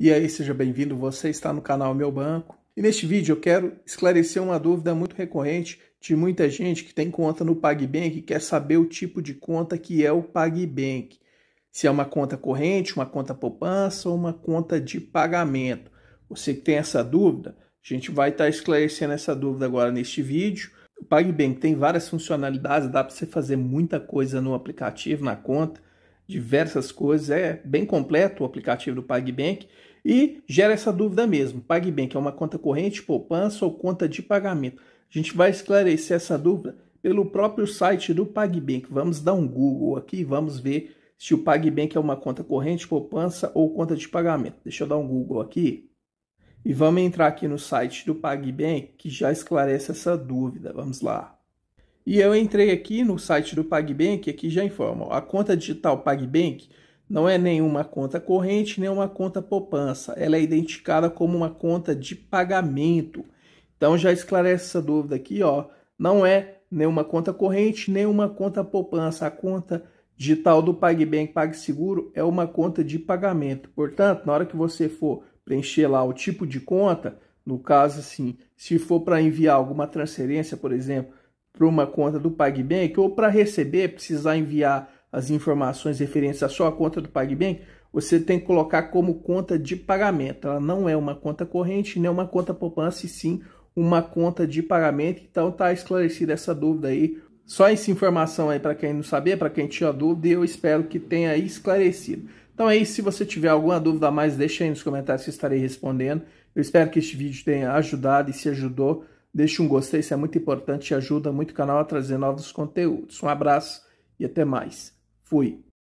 E aí, seja bem-vindo, você está no canal Meu Banco. E neste vídeo eu quero esclarecer uma dúvida muito recorrente de muita gente que tem conta no PagBank e quer saber o tipo de conta que é o PagBank. Se é uma conta corrente, uma conta poupança ou uma conta de pagamento. Você que tem essa dúvida, a gente vai estar esclarecendo essa dúvida agora neste vídeo. O PagBank tem várias funcionalidades, dá para você fazer muita coisa no aplicativo, na conta diversas coisas, é bem completo o aplicativo do PagBank e gera essa dúvida mesmo. PagBank é uma conta corrente, poupança ou conta de pagamento? A gente vai esclarecer essa dúvida pelo próprio site do PagBank. Vamos dar um Google aqui, vamos ver se o PagBank é uma conta corrente, poupança ou conta de pagamento. Deixa eu dar um Google aqui. E vamos entrar aqui no site do PagBank que já esclarece essa dúvida. Vamos lá. E eu entrei aqui no site do PagBank, aqui já informa a conta digital PagBank não é nenhuma conta corrente, nem uma conta poupança. Ela é identificada como uma conta de pagamento. Então já esclarece essa dúvida aqui, ó. Não é nenhuma conta corrente, nem uma conta poupança. A conta digital do PagBank PagSeguro é uma conta de pagamento. Portanto, na hora que você for preencher lá o tipo de conta, no caso assim, se for para enviar alguma transferência, por exemplo, para uma conta do PagBank ou para receber, precisar enviar as informações referentes à sua conta do PagBank, você tem que colocar como conta de pagamento. Ela não é uma conta corrente, nem uma conta poupança, e sim uma conta de pagamento. Então tá esclarecida essa dúvida aí. Só essa informação aí para quem não sabia, para quem tinha dúvida, eu espero que tenha esclarecido. Então é isso, se você tiver alguma dúvida a mais, deixa aí nos comentários que eu estarei respondendo. Eu espero que este vídeo tenha ajudado e se ajudou, Deixe um gostei, isso é muito importante e ajuda muito o canal a trazer novos conteúdos. Um abraço e até mais. Fui.